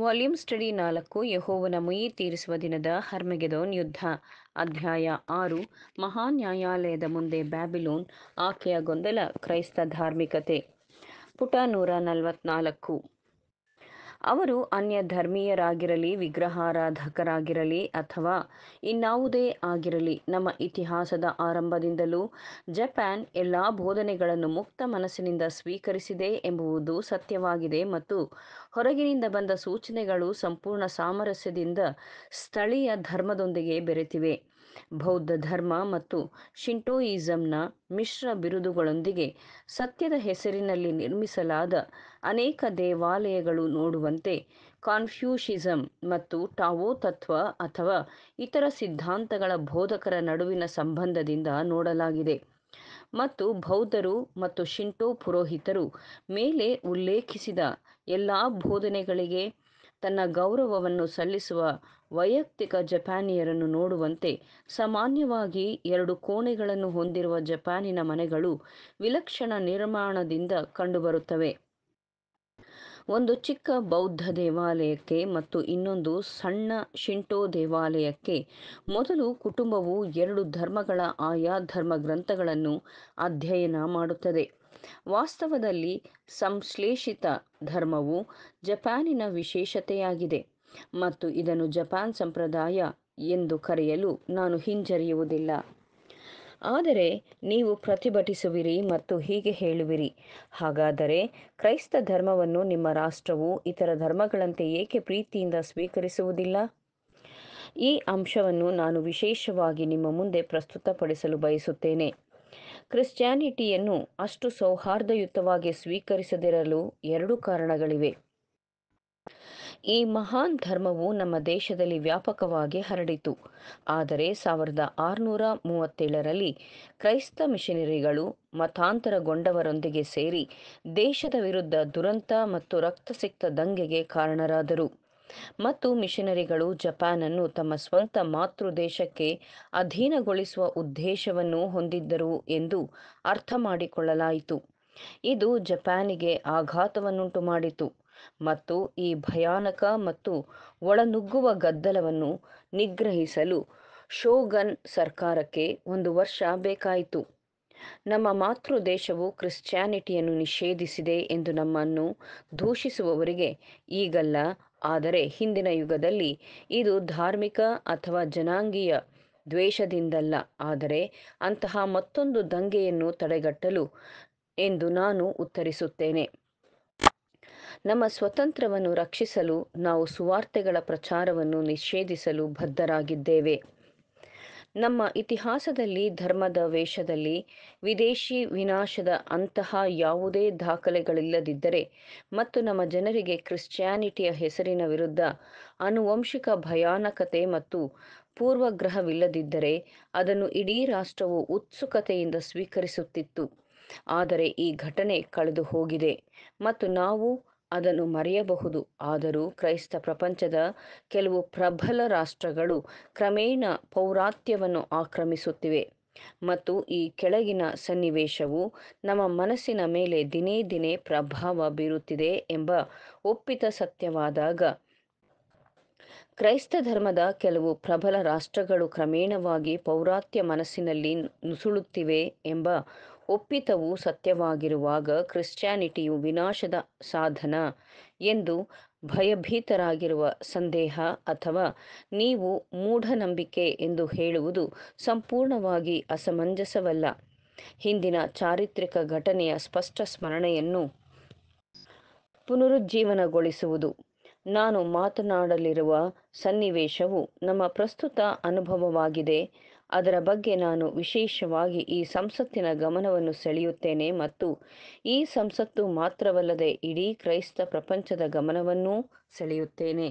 volume study ನಾಲ್ಕು ಯಹೋವನ ಮುಯಿ ತೀರಿಸುವ ದಿನದ ಹರ್ಮೆಗೆದೋನ್ ಯುದ್ಧ ಅಧ್ಯಾಯ ಆರು ಮಹಾ ಮುಂದೆ ಬ್ಯಾಬಿಲೋನ್ ಆಕೆಯ ಗೊಂದಲ ಕ್ರೈಸ್ತ ಧಾರ್ಮಿಕತೆ ಪುಟ ನೂರ ನಲವತ್ನಾಲ್ಕು ಅವರು ಅನ್ಯ ಧರ್ಮೀಯರಾಗಿರಲಿ ವಿಗ್ರಹಾರಾಧಕರಾಗಿರಲಿ ಅಥವಾ ಇನ್ನಾವುದೇ ಆಗಿರಲಿ ನಮ್ಮ ಇತಿಹಾಸದ ಆರಂಭದಿಂದಲೂ ಜಪಾನ್ ಎಲ್ಲ ಬೋಧನೆಗಳನ್ನು ಮುಕ್ತ ಮನಸ್ಸಿನಿಂದ ಸ್ವೀಕರಿಸಿದೆ ಎಂಬುದು ಸತ್ಯವಾಗಿದೆ ಮತ್ತು ಹೊರಗಿನಿಂದ ಬಂದ ಸೂಚನೆಗಳು ಸಂಪೂರ್ಣ ಸಾಮರಸ್ಯದಿಂದ ಸ್ಥಳೀಯ ಧರ್ಮದೊಂದಿಗೆ ಬೆರೆತಿವೆ ಬೌದ್ಧ ಧರ್ಮ ಮತ್ತು ಶಿಂಟೋಯಿಸಂನ ಮಿಶ್ರ ಬಿರುದುಗಳೊಂದಿಗೆ ಸತ್ಯದ ಹೆಸರಿನಲ್ಲಿ ನಿರ್ಮಿಸಲಾದ ಅನೇಕ ದೇವಾಲಯಗಳು ನೋಡುವಂತೆ ಕಾನ್ಫ್ಯೂಷಿಸಂ ಮತ್ತು ಟಾವೋ ತತ್ವ ಅಥವಾ ಇತರ ಸಿದ್ಧಾಂತಗಳ ಬೋಧಕರ ನಡುವಿನ ಸಂಬಂಧದಿಂದ ನೋಡಲಾಗಿದೆ ಮತ್ತು ಬೌದ್ಧರು ಮತ್ತು ಶಿಂಟೋ ಪುರೋಹಿತರು ಮೇಲೆ ಉಲ್ಲೇಖಿಸಿದ ಎಲ್ಲಾ ಬೋಧನೆಗಳಿಗೆ ತನ್ನ ಗೌರವವನ್ನು ಸಲ್ಲಿಸುವ ವೈಯಕ್ತಿಕ ಜಪಾನಿಯರನ್ನು ನೋಡುವಂತೆ ಸಾಮಾನ್ಯವಾಗಿ ಎರಡು ಕೋಣೆಗಳನ್ನು ಹೊಂದಿರುವ ಜಪಾನಿನ ಮನೆಗಳು ವಿಲಕ್ಷಣ ನಿರ್ಮಾಣದಿಂದ ಕಂಡುಬರುತ್ತವೆ ಒಂದು ಚಿಕ್ಕ ಬೌದ್ಧ ದೇವಾಲಯಕ್ಕೆ ಮತ್ತು ಇನ್ನೊಂದು ಸಣ್ಣ ಶಿಂಟೋ ದೇವಾಲಯಕ್ಕೆ ಮೊದಲು ಕುಟುಂಬವು ಎರಡು ಧರ್ಮಗಳ ಆಯಾ ಧರ್ಮ ಗ್ರಂಥಗಳನ್ನು ಅಧ್ಯಯನ ಮಾಡುತ್ತದೆ ವಾಸ್ತವದಲ್ಲಿ ಸಂಶ್ಲೇಷಿತ ಧರ್ಮವು ಜಪಾನಿನ ವಿಶೇಷತೆಯಾಗಿದೆ ಮತ್ತು ಇದನ್ನು ಜಪಾನ್ ಸಂಪ್ರದಾಯ ಎಂದು ಕರೆಯಲು ನಾನು ಹಿಂಜರಿಯುವುದಿಲ್ಲ ಆದರೆ ನೀವು ಪ್ರತಿಭಟಿಸುವಿರಿ ಮತ್ತು ಹೀಗೆ ಹೇಳುವಿರಿ ಹಾಗಾದರೆ ಕ್ರೈಸ್ತ ಧರ್ಮವನ್ನು ನಿಮ್ಮ ರಾಷ್ಟ್ರವು ಇತರ ಧರ್ಮಗಳಂತೆ ಏಕೆ ಪ್ರೀತಿಯಿಂದ ಸ್ವೀಕರಿಸುವುದಿಲ್ಲ ಈ ಅಂಶವನ್ನು ನಾನು ವಿಶೇಷವಾಗಿ ನಿಮ್ಮ ಮುಂದೆ ಪ್ರಸ್ತುತಪಡಿಸಲು ಬಯಸುತ್ತೇನೆ ಕ್ರಿಶ್ಚಿಯಾನಿಟಿಯನ್ನು ಅಷ್ಟು ಸೌಹಾರ್ದಯುತವಾಗಿ ಸ್ವೀಕರಿಸದಿರಲು ಎರಡು ಕಾರಣಗಳಿವೆ ಈ ಮಹಾನ್ ಧರ್ಮವು ನಮ್ಮ ದೇಶದಲ್ಲಿ ವ್ಯಾಪಕವಾಗಿ ಹರಡಿತು ಆದರೆ ಸಾವಿರದ ಆರುನೂರ ಮೂವತ್ತೇಳರಲ್ಲಿ ಕ್ರೈಸ್ತ ಮಿಷನರಿಗಳು ಮತಾಂತರಗೊಂಡವರೊಂದಿಗೆ ಸೇರಿ ದೇಶದ ವಿರುದ್ಧ ದುರಂತ ಮತ್ತು ರಕ್ತಸಿಕ್ತ ದಂಗೆಗೆ ಕಾರಣರಾದರು ಮತ್ತು ಮಿಷನರಿಗಳು ಜಪಾನನ್ನು ತಮ್ಮ ಸ್ವಂತ ಮಾತೃ ದೇಶಕ್ಕೆ ಅಧೀನಗೊಳಿಸುವ ಉದ್ದೇಶವನ್ನು ಹೊಂದಿದ್ದರು ಎಂದು ಅರ್ಥ ಮಾಡಿಕೊಳ್ಳಲಾಯಿತು ಇದು ಜಪಾನಿಗೆ ಆಘಾತವನ್ನುಂಟು ಮಾಡಿತು ಮತ್ತು ಈ ಭಯಾನಕ ಮತ್ತು ಒಳನುಗ್ಗುವ ಗದ್ದಲವನ್ನು ನಿಗ್ರಹಿಸಲು ಶೋಗನ್ ಸರ್ಕಾರಕ್ಕೆ ಒಂದು ವರ್ಷ ಬೇಕಾಯಿತು ನಮ್ಮ ಮಾತೃ ದೇಶವು ಕ್ರಿಶ್ಚಿಯಾನಿಟಿಯನ್ನು ನಿಷೇಧಿಸಿದೆ ಎಂದು ನಮ್ಮನ್ನು ದೂಷಿಸುವವರಿಗೆ ಈಗಲ್ಲ ಆದರೆ ಹಿಂದಿನ ಯುಗದಲ್ಲಿ ಇದು ಧಾರ್ಮಿಕ ಅಥವಾ ಜನಾಂಗೀಯ ದ್ವೇಷದಿಂದಲ್ಲ ಆದರೆ ಅಂತಹ ಮತ್ತೊಂದು ದಂಗೆಯನ್ನು ತಡೆಗಟ್ಟಲು ಎಂದು ನಾನು ಉತ್ತರಿಸುತ್ತೇನೆ ನಮ್ಮ ಸ್ವತಂತ್ರವನ್ನು ರಕ್ಷಿಸಲು ನಾವು ಸುವಾರ್ತೆಗಳ ಪ್ರಚಾರವನ್ನು ನಿಷೇಧಿಸಲು ಬದ್ಧರಾಗಿದ್ದೇವೆ ನಮ್ಮ ಇತಿಹಾಸದಲ್ಲಿ ಧರ್ಮದ ವೇಷದಲ್ಲಿ ವಿದೇಶಿ ವಿನಾಶದ ಅಂತಹ ಯಾವುದೇ ದಾಖಲೆಗಳಿಲ್ಲದಿದ್ದರೆ ಮತ್ತು ನಮ್ಮ ಜನರಿಗೆ ಕ್ರಿಶ್ಚಿಯಾನಿಟಿಯ ಹೆಸರಿನ ವಿರುದ್ಧ ಅನುವಂಶಿಕ ಭಯಾನಕತೆ ಮತ್ತು ಪೂರ್ವಗ್ರಹವಿಲ್ಲದಿದ್ದರೆ ಅದನ್ನು ಇಡೀ ರಾಷ್ಟ್ರವು ಉತ್ಸುಕತೆಯಿಂದ ಸ್ವೀಕರಿಸುತ್ತಿತ್ತು ಆದರೆ ಈ ಘಟನೆ ಕಳೆದು ಹೋಗಿದೆ ಮತ್ತು ನಾವು ಅದನ್ನು ಮರೆಯಬಹುದು ಆದರೂ ಕ್ರೈಸ್ತ ಪ್ರಪಂಚದ ಕೆಲವು ಪ್ರಬಲ ರಾಷ್ಟ್ರಗಳು ಕ್ರಮೇಣ ಪೌರಾತ್ಯವನ್ನು ಆಕ್ರಮಿಸುತ್ತಿವೆ ಮತ್ತು ಈ ಕೆಳಗಿನ ಸನ್ನಿವೇಶವು ನಮ್ಮ ಮನಸ್ಸಿನ ಮೇಲೆ ದಿನೇ ದಿನೇ ಪ್ರಭಾವ ಬೀರುತ್ತಿದೆ ಎಂಬ ಒಪ್ಪಿತ ಸತ್ಯವಾದಾಗ ಕ್ರೈಸ್ತ ಧರ್ಮದ ಕೆಲವು ಪ್ರಬಲ ರಾಷ್ಟ್ರಗಳು ಕ್ರಮೇಣವಾಗಿ ಪೌರಾತ್ಯ ಮನಸ್ಸಿನಲ್ಲಿ ನುಸುಳುತ್ತಿವೆ ಎಂಬ ಒಪ್ಪಿತವು ಸತ್ಯವಾಗಿರುವಾಗ ಕ್ರಿಶ್ಚಿಯಾನಿಟಿಯು ವಿನಾಶದ ಸಾಧನ ಎಂದು ಭಯಭೀತರಾಗಿರುವ ಸಂದೇಹ ಅಥವಾ ನೀವು ಮೂಢನಂಬಿಕೆ ಎಂದು ಹೇಳುವುದು ಸಂಪೂರ್ಣವಾಗಿ ಅಸಮಂಜಸವಲ್ಲ ಹಿಂದಿನ ಚಾರಿತ್ರಿಕ ಘಟನೆಯ ಸ್ಪಷ್ಟ ಸ್ಮರಣೆಯನ್ನು ಪುನರುಜ್ಜೀವನಗೊಳಿಸುವುದು ನಾನು ಮಾತನಾಡಲಿರುವ ಸನ್ನಿವೇಶವು ನಮ್ಮ ಪ್ರಸ್ತುತ ಅನುಭವವಾಗಿದೆ ಅದರ ಬಗ್ಗೆ ನಾನು ವಿಶೇಷವಾಗಿ ಈ ಸಂಸತ್ತಿನ ಗಮನವನ್ನು ಸೆಳೆಯುತ್ತೇನೆ ಮತ್ತು ಈ ಸಂಸತ್ತು ಮಾತ್ರವಲ್ಲದೆ ಇಡೀ ಕ್ರೈಸ್ತ ಪ್ರಪಂಚದ ಗಮನವನ್ನೂ ಸೆಳೆಯುತ್ತೇನೆ